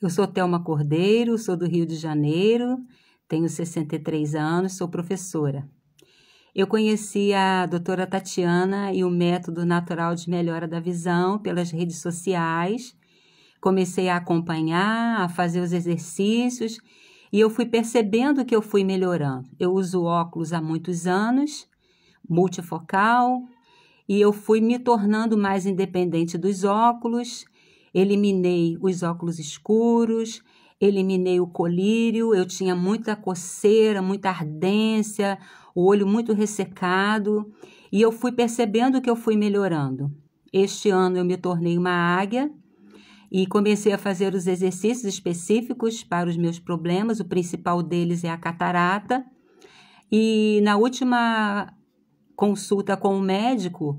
Eu sou Thelma Cordeiro, sou do Rio de Janeiro, tenho 63 anos, sou professora. Eu conheci a doutora Tatiana e o método natural de melhora da visão pelas redes sociais. Comecei a acompanhar, a fazer os exercícios e eu fui percebendo que eu fui melhorando. Eu uso óculos há muitos anos, multifocal, e eu fui me tornando mais independente dos óculos Eliminei os óculos escuros, eliminei o colírio, eu tinha muita coceira, muita ardência, o olho muito ressecado, e eu fui percebendo que eu fui melhorando. Este ano eu me tornei uma águia e comecei a fazer os exercícios específicos para os meus problemas, o principal deles é a catarata. E na última consulta com o médico,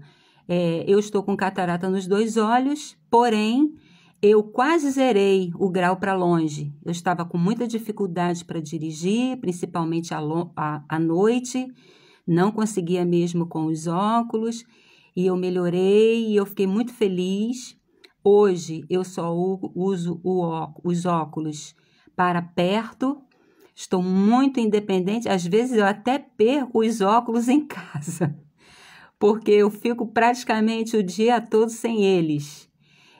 é, eu estou com catarata nos dois olhos, porém eu quase zerei o grau para longe. Eu estava com muita dificuldade para dirigir, principalmente à, à noite, não conseguia mesmo com os óculos, e eu melhorei e eu fiquei muito feliz. Hoje eu só uso os óculos para perto, estou muito independente, às vezes eu até perco os óculos em casa porque eu fico praticamente o dia todo sem eles.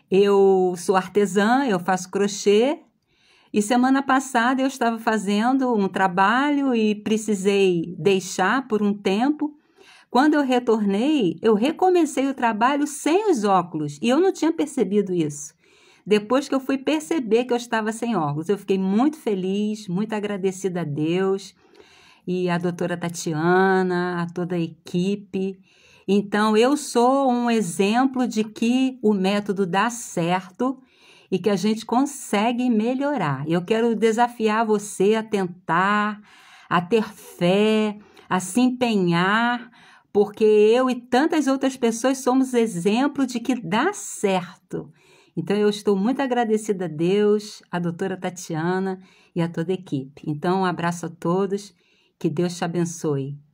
Eu sou artesã, eu faço crochê, e semana passada eu estava fazendo um trabalho e precisei deixar por um tempo. Quando eu retornei, eu recomecei o trabalho sem os óculos e eu não tinha percebido isso. Depois que eu fui perceber que eu estava sem óculos, eu fiquei muito feliz, muito agradecida a Deus e à doutora Tatiana, a toda a equipe. Então, eu sou um exemplo de que o método dá certo e que a gente consegue melhorar. Eu quero desafiar você a tentar, a ter fé, a se empenhar, porque eu e tantas outras pessoas somos exemplo de que dá certo. Então eu estou muito agradecida a Deus, a doutora Tatiana e a toda a equipe. Então, um abraço a todos, que Deus te abençoe.